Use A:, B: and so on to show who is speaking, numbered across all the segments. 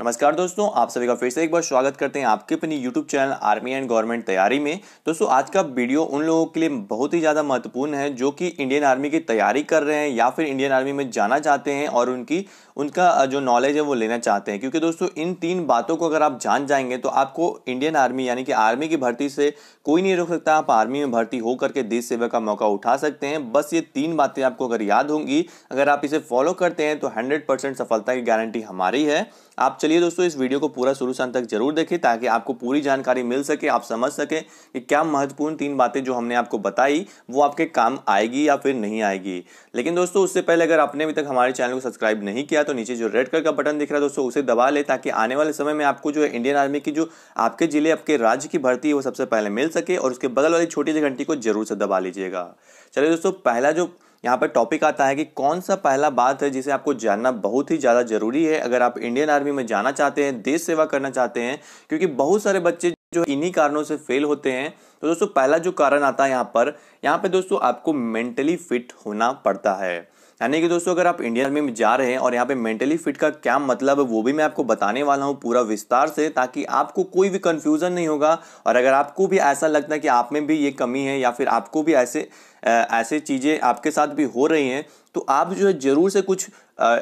A: नमस्कार दोस्तों आप सभी का फिर से एक बार स्वागत करते हैं आपके अपनी YouTube channel army and government तैयारी में दोस्तों आज का वीडियो उन लोगों के लिए बहुत ही ज़्यादा महत्वपूर्ण है जो कि इंडियन आर्मी की तैयारी कर रहे हैं या फिर इंडियन आर्मी में जाना चाहते हैं और उनकी उनका जो नॉलेज है वो लेना चाहते हैं क्योंकि दोस्तों इन तीन बातों को अगर आप जान जाएंगे तो आपको इंडियन आर्मी यानी कि आर्मी की भर्ती से कोई नहीं रोक सकता आप आर्मी में भर्ती होकर के देश सेवा का मौका उठा सकते हैं बस ये तीन बातें आपको अगर याद होंगी अगर आप इसे फॉलो करते हैं तो हंड्रेड सफलता की गारंटी हमारी है आप चलिए दोस्तों इस वीडियो को पूरा शुरू से अंत तक जरूर देखें ताकि आपको पूरी जानकारी मिल सके आप समझ सकें कि क्या महत्वपूर्ण तीन बातें जो हमने आपको बताई वो आपके काम आएगी या फिर नहीं आएगी लेकिन दोस्तों उससे पहले अगर आपने अभी तक हमारे चैनल को सब्सक्राइब नहीं किया तो नीचे जो रेड कलर का बटन दिख रहा है दोस्तों उसे दबा ले ताकि आने वाले समय में आपको जो इंडियन आर्मी की जो आपके जिले आपके राज्य की भर्ती है वो सबसे पहले मिल सके और उसके बगल वाली छोटी सी घंटी को जरूर से दबा लीजिएगा चलिए दोस्तों पहला जो यहाँ पर टॉपिक आता है कि कौन सा पहला बात है जिसे आपको जानना बहुत ही ज़्यादा ज़रूरी है अगर आप इंडियन आर्मी में जाना चाहते हैं देश सेवा करना चाहते हैं क्योंकि बहुत सारे बच्चे जो इन्हीं कारणों से फेल होते हैं तो दोस्तों पहला जो कारण आता है यहाँ पर यहाँ पे दोस्तों आपको मेंटली फिट होना पड़ता है यानी कि दोस्तों अगर आप इंडियन आर्मी में जा रहे हैं और यहाँ पे मेंटली फिट का क्या मतलब है वो भी मैं आपको बताने वाला हूँ पूरा विस्तार से ताकि आपको कोई भी कंफ्यूजन नहीं होगा और अगर आपको भी ऐसा लगता है कि आप में भी ये कमी है या फिर आपको भी ऐसे ऐसे चीज़ें आपके साथ भी हो रही हैं तो आप जो है ज़रूर से कुछ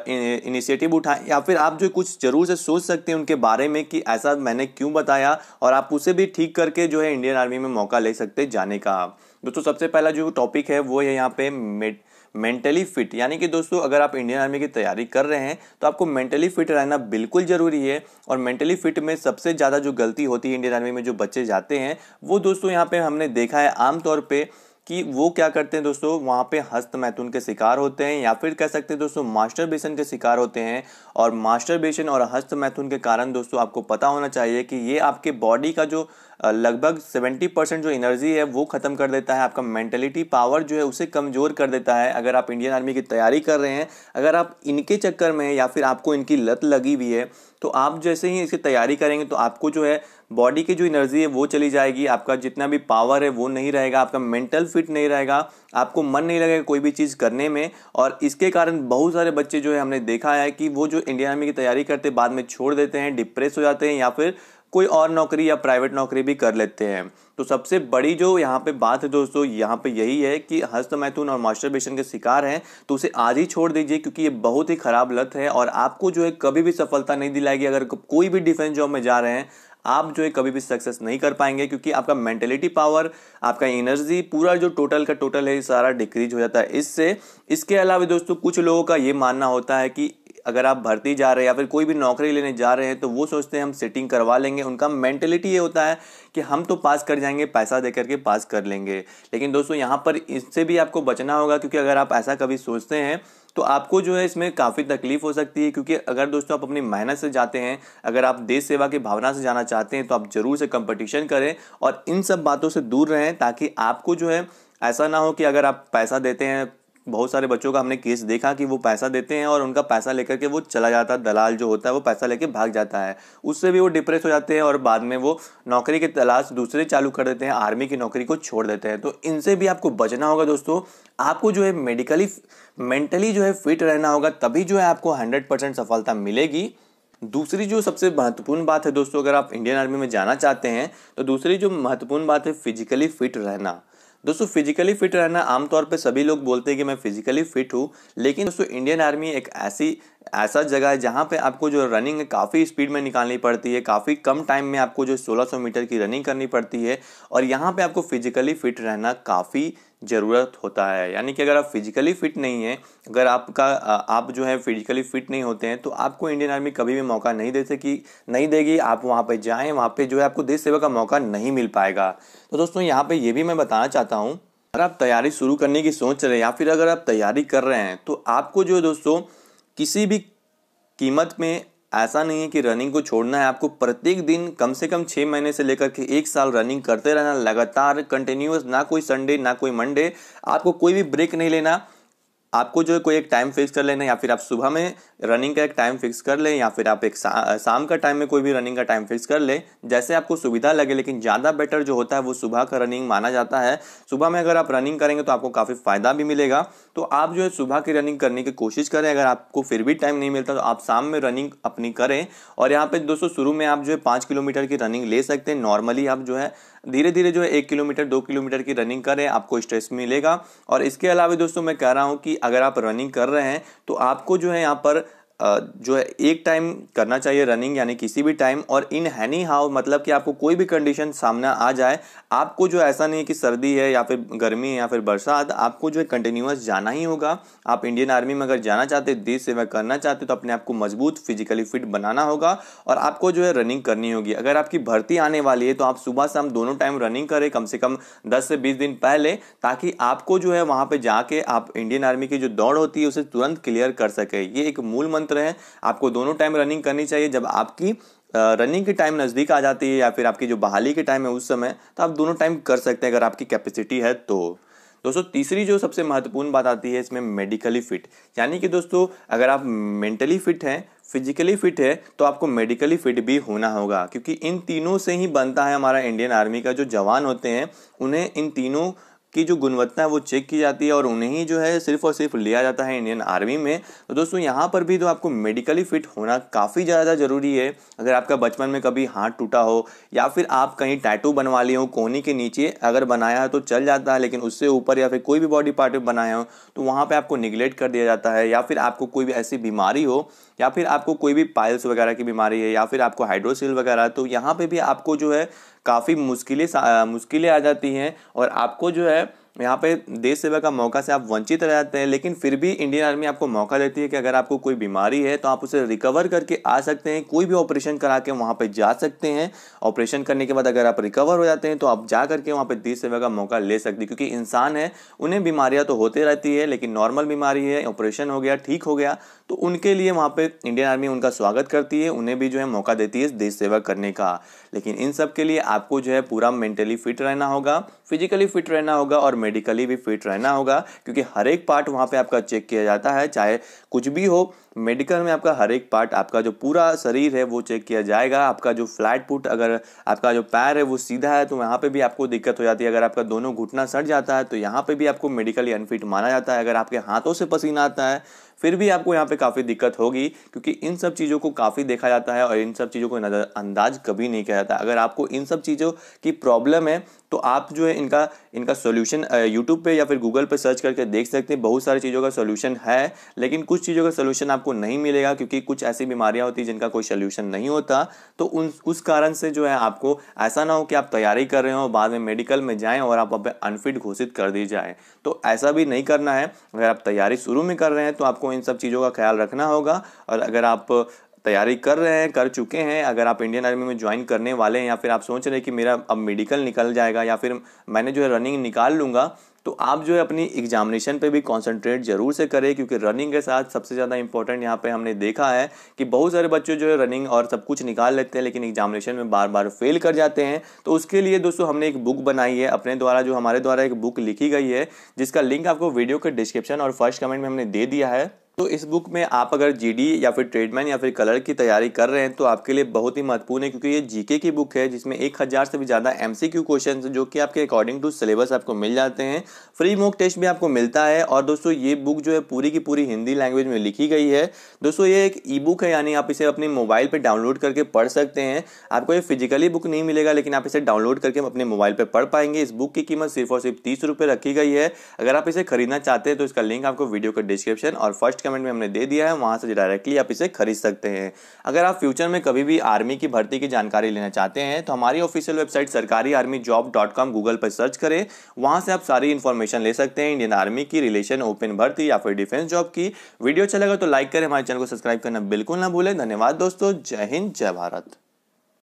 A: इनिशिएटिव उठाएं या फिर आप जो कुछ ज़रूर से सोच सकते हैं उनके बारे में कि ऐसा मैंने क्यों बताया और आप उसे भी ठीक करके जो है इंडियन आर्मी में मौका ले सकते जाने का दोस्तों सबसे पहला जो टॉपिक है वो है यहाँ पे मेड मेंटली फिट यानी कि दोस्तों अगर आप इंडियन आर्मी की तैयारी कर रहे हैं तो आपको मेंटली फिट रहना बिल्कुल ज़रूरी है और मेंटली फिट में सबसे ज़्यादा जो गलती होती है इंडियन आर्मी में जो बच्चे जाते हैं वो दोस्तों यहाँ पे हमने देखा है आमतौर पर कि वो क्या करते हैं दोस्तों वहाँ पे हस्त मैथुन के शिकार होते हैं या फिर कह सकते हैं दोस्तों मास्टर बेसन के शिकार होते हैं और मास्टर बेसन और हस्त मैथुन के कारण दोस्तों आपको पता होना चाहिए कि ये आपके बॉडी का जो लगभग 70 परसेंट जो एनर्जी है वो ख़त्म कर देता है आपका मेंटेलिटी पावर जो है उसे कमज़ोर कर देता है अगर आप इंडियन आर्मी की तैयारी कर रहे हैं अगर आप इनके चक्कर में या फिर आपको इनकी लत लगी हुई है तो आप जैसे ही इसकी तैयारी करेंगे तो आपको जो है बॉडी की जो एनर्जी है वो चली जाएगी आपका जितना भी पावर है वो नहीं रहेगा आपका मेंटल फिट नहीं रहेगा आपको मन नहीं लगेगा कोई भी चीज़ करने में और इसके कारण बहुत सारे बच्चे जो है हमने देखा है कि वो जो इंडियन आर्मी की तैयारी करते बाद में छोड़ देते हैं डिप्रेस हो जाते हैं या फिर कोई और नौकरी या प्राइवेट नौकरी भी कर लेते हैं तो सबसे बड़ी जो यहाँ पे बात है दोस्तों यहाँ पे यही है कि हस्त मैथुन और मास्टरबेशन के शिकार हैं तो उसे आज ही छोड़ दीजिए क्योंकि ये बहुत ही ख़राब लत है और आपको जो है कभी भी सफलता नहीं दिलाएगी अगर कोई भी डिफेंस जॉब में जा रहे हैं आप जो है कभी भी सक्सेस नहीं कर पाएंगे क्योंकि आपका मेंटेलिटी पावर आपका एनर्जी पूरा जो टोटल का टोटल है सारा डिक्रीज हो जाता है इससे इसके अलावा दोस्तों कुछ लोगों का ये मानना होता है कि अगर आप भर्ती जा रहे हैं या फिर कोई भी नौकरी लेने जा रहे हैं तो वो सोचते हैं हम सेटिंग करवा लेंगे उनका मैंटेलिटी ये होता है कि हम तो पास कर जाएंगे पैसा दे करके पास कर लेंगे लेकिन दोस्तों यहाँ पर इससे भी आपको बचना होगा क्योंकि अगर आप ऐसा कभी सोचते हैं तो आपको जो है इसमें काफ़ी तकलीफ हो सकती है क्योंकि अगर दोस्तों आप अपनी मेहनत से जाते हैं अगर आप देश सेवा की भावना से जाना चाहते हैं तो आप ज़रूर से कंपटीशन करें और इन सब बातों से दूर रहें ताकि आपको जो है ऐसा ना हो कि अगर आप पैसा देते हैं बहुत सारे बच्चों का हमने केस देखा कि वो पैसा देते हैं और उनका पैसा लेकर के वो चला जाता है दलाल जो होता है वो पैसा लेके भाग जाता है उससे भी वो डिप्रेस हो जाते हैं और बाद में वो नौकरी की तलाश दूसरे चालू कर देते हैं आर्मी की नौकरी को छोड़ देते हैं तो इनसे भी आपको बचना होगा दोस्तों आपको जो है मेडिकली मेंटली जो है फिट रहना होगा तभी जो है आपको हंड्रेड परसेंट सफलता मिलेगी दूसरी जो सबसे महत्वपूर्ण बात है दोस्तों अगर आप इंडियन आर्मी में जाना चाहते हैं तो दूसरी जो महत्वपूर्ण बात है फिजिकली फिट रहना दोस्तों फिजिकली फिट रहना आमतौर पे सभी लोग बोलते हैं कि मैं फिजिकली फिट हूँ लेकिन दोस्तों इंडियन आर्मी एक ऐसी ऐसा जगह है जहाँ पे आपको जो रनिंग है काफ़ी स्पीड में निकालनी पड़ती है काफ़ी कम टाइम में आपको जो 1600 मीटर की रनिंग करनी पड़ती है और यहाँ पे आपको फिजिकली फिट रहना काफ़ी ज़रूरत होता है यानी कि अगर आप फिजिकली फिट नहीं हैं अगर आपका आप जो है फिजिकली फिट नहीं होते हैं तो आपको इंडियन आर्मी कभी भी मौका नहीं दे सकी नहीं देगी आप वहाँ पर जाएँ वहाँ पर जो है आपको देश सेवा का मौका नहीं मिल पाएगा तो दोस्तों यहाँ पर यह भी मैं बताना चाहता हूँ अगर आप तैयारी शुरू करने की सोच रहे हैं या फिर अगर आप तैयारी कर रहे हैं तो आपको जो है दोस्तों किसी भी कीमत में ऐसा नहीं है कि रनिंग को छोड़ना है आपको प्रत्येक दिन कम से कम छः महीने से लेकर के एक साल रनिंग करते रहना लगातार कंटिन्यूस ना कोई संडे ना कोई मंडे आपको कोई भी ब्रेक नहीं लेना आपको जो है कोई एक टाइम फिक्स कर लेना या फिर आप सुबह में रनिंग का एक टाइम फिक्स कर लें या फिर आप एक शा, शाम का टाइम में कोई भी रनिंग का टाइम फिक्स कर लें जैसे आपको सुविधा लगे लेकिन ज़्यादा बेटर जो होता है वो सुबह का रनिंग माना जाता है सुबह में अगर आप रनिंग करेंगे तो आपको काफ़ी फ़ायदा भी मिलेगा तो आप जो है सुबह की रनिंग करने की कोशिश करें अगर आपको फिर भी टाइम नहीं मिलता तो आप शाम में रनिंग अपनी करें और यहाँ पर दोस्तों शुरू में आप जो है पाँच किलोमीटर की रनिंग ले सकते हैं नॉर्मली आप जो है धीरे धीरे जो है एक किलोमीटर दो किलोमीटर की रनिंग करें आपको स्ट्रेस मिलेगा और इसके अलावा दोस्तों मैं कह रहा हूँ कि अगर आप रनिंग कर रहे हैं तो आपको जो है यहाँ पर जो है एक टाइम करना चाहिए रनिंग यानी किसी भी टाइम और इन हैनी हाउ मतलब कि आपको कोई भी कंडीशन सामना आ जाए आपको जो ऐसा नहीं है कि सर्दी है या फिर गर्मी है या फिर बरसात आपको जो है कंटिन्यूस जाना ही होगा आप इंडियन आर्मी में अगर जाना चाहते देश सेवा करना चाहते तो अपने आप को मजबूत फिजिकली फिट बनाना होगा और आपको जो है रनिंग करनी होगी अगर आपकी भर्ती आने वाली है तो आप सुबह शाम दोनों टाइम रनिंग करें कम से कम दस से बीस दिन पहले ताकि आपको जो है वहाँ पर जाके आप इंडियन आर्मी की जो दौड़ होती है उसे तुरंत क्लियर कर सके ये एक मूल मंत्र मंत्र है आपको दोनों टाइम रनिंग करनी चाहिए जब आपकी रनिंग की टाइम नज़दीक आ जाती है या फिर आपकी जो बहाली की टाइम है उस समय तो आप दोनों टाइम कर सकते हैं अगर आपकी कैपेसिटी है तो दोस्तों तीसरी जो सबसे महत्वपूर्ण बात आती है इसमें मेडिकली फिट यानी कि दोस्तों अगर आप मेंटली फिट हैं फिजिकली फिट है तो आपको मेडिकली फिट भी होना होगा क्योंकि इन तीनों से ही बनता है हमारा इंडियन आर्मी का जो जवान होते हैं उन्हें इन तीनों की जो गुणवत्ता है वो चेक की जाती है और उन्हें ही जो है सिर्फ और सिर्फ लिया जाता है इंडियन आर्मी में तो दोस्तों यहाँ पर भी तो आपको मेडिकली फिट होना काफ़ी ज़्यादा ज़रूरी है अगर आपका बचपन में कभी हाथ टूटा हो या फिर आप कहीं टैटू बनवा लिए हो कोहनी के नीचे अगर बनाया है तो चल जाता है लेकिन उससे ऊपर या फिर कोई भी बॉडी पार्ट बनाया हो तो वहाँ पर आपको निगलेक्ट कर दिया जाता है या फिर आपको कोई भी ऐसी बीमारी हो या फिर आपको कोई भी पाइल्स वगैरह की बीमारी है या फिर आपको हाइड्रोसिल वगैरह तो यहाँ पर भी आपको जो है काफ़ी मुश्किलें मुश्किलें आ जाती हैं और आपको जो है यहाँ पे देश सेवा का मौका से आप वंचित रह जाते हैं लेकिन फिर भी इंडियन आर्मी आपको मौका देती है कि अगर आपको कोई बीमारी है तो आप उसे रिकवर करके आ सकते हैं कोई भी ऑपरेशन करा के वहाँ पे जा सकते हैं ऑपरेशन करने के बाद अगर आप रिकवर हो जाते हैं तो आप जा करके वहाँ पे देश सेवा का मौका ले सकते हैं क्योंकि इंसान है उन्हें बीमारियाँ तो होती रहती है लेकिन नॉर्मल बीमारी है ऑपरेशन हो गया ठीक हो गया तो उनके लिए वहाँ पे इंडियन आर्मी उनका स्वागत करती है उन्हें भी जो है मौका देती है देश सेवा करने का लेकिन इन सब के लिए आपको जो है पूरा मेंटली फिट रहना होगा फिजिकली फिट रहना होगा और मेडिकली भी फिट रहना होगा क्योंकि हर एक पार्ट वहाँ पे आपका चेक किया जाता है चाहे कुछ भी हो मेडिकल में आपका हर एक पार्ट आपका जो पूरा शरीर है वो चेक किया जाएगा आपका जो फ्लैट फुट अगर आपका जो पैर है वो सीधा है तो यहाँ पे भी आपको दिक्कत हो जाती है अगर आपका दोनों घुटना सड़ जाता है तो यहाँ पे भी आपको मेडिकली अनफिट माना जाता है अगर आपके हाथों से पसीना आता है फिर भी आपको यहाँ पे काफ़ी दिक्कत होगी क्योंकि इन सब चीज़ों को काफ़ी देखा जाता है और इन सब चीज़ों को नज़रअंदाज कभी नहीं किया जाता अगर आपको इन सब चीज़ों की प्रॉब्लम है तो आप जो है इनका इनका सोल्यूशन यूट्यूब पे या फिर गूगल पे सर्च करके देख सकते हैं बहुत सारी चीज़ों का सोल्यूशन है लेकिन कुछ चीज़ों का सोल्यूशन आपको नहीं मिलेगा क्योंकि कुछ ऐसी बीमारियां होती हैं जिनका कोई सोल्यूशन नहीं होता तो उन उस कारण से जो है आपको ऐसा ना हो कि आप तैयारी कर रहे हो बाद में मेडिकल में जाएँ और आप अनफिट घोषित कर दी जाए तो ऐसा भी नहीं करना है अगर आप तैयारी शुरू में कर रहे हैं तो आपको इन सब चीज़ों का ख्याल रखना होगा और अगर आप तैयारी कर रहे हैं कर चुके हैं अगर आप इंडियन आर्मी में ज्वाइन करने वाले हैं या फिर आप सोच रहे हैं कि मेरा अब मेडिकल निकल जाएगा या फिर मैंने जो है रनिंग निकाल लूँगा तो आप जो है अपनी एग्जामिनेशन पे भी कंसंट्रेट जरूर से करें क्योंकि रनिंग के साथ सबसे ज़्यादा इंपॉर्टेंट यहाँ पे हमने देखा है कि बहुत सारे बच्चे जो है रनिंग और सब कुछ निकाल लेते हैं लेकिन एग्जामिनेशन में बार बार फेल कर जाते हैं तो उसके लिए दोस्तों हमने एक बुक बनाई है अपने द्वारा जो हमारे द्वारा एक बुक लिखी गई है जिसका लिंक आपको वीडियो के डिस्क्रिप्शन और फर्स्ट कमेंट में हमने दे दिया है तो इस बुक में आप अगर जीडी या फिर ट्रेडमैन या फिर कलर की तैयारी कर रहे हैं तो आपके लिए बहुत ही महत्वपूर्ण है क्योंकि ये जीके की बुक है जिसमें एक हज़ार से भी ज़्यादा एमसीक्यू क्वेश्चन जो कि आपके अकॉर्डिंग टू सिलेबस आपको मिल जाते हैं फ्री मॉक टेस्ट भी आपको मिलता है और दोस्तों ये बुक जो है पूरी की पूरी हिंदी लैंग्वेज में लिखी गई है दोस्तों ये एक ई बुक है यानी आप इसे अपने मोबाइल पर डाउनलोड करके पढ़ सकते हैं आपको ये फिजिकली बुक नहीं मिलेगा लेकिन आप इसे डाउनलोड करके अपने मोबाइल पर पढ़ पाएंगे इस बुक की कीमत सिर्फ और सिर्फ तीस रखी गई है अगर आप इसे खरीदना चाहते हैं तो इसका लिंक आपको वीडियो का डिस्क्रिप्शन और फर्स्ट कमेंट में हमने दे दिया है वहाँ से डायरेक्टली आप इसे खरीद सकते हैं अगर आप फ्यूचर में कभी भी आर्मी की भर्ती की जानकारी लेना चाहते हैं तो हमारी ऑफिशियल वेबसाइट सरकारी army job dot com Google पर सर्च करें वहाँ से आप सारी इन्फॉर्मेशन ले सकते हैं इंडियन आर्मी की रिलेशन ओपन भर्ती या फिर डिफेंस जॉब की वीडियो अच्छा लगा तो लाइक करें हमारे चैनल को सब्सक्राइब करना बिल्कुल ना भूलें धन्यवाद दोस्तों जय हिंद जय भारत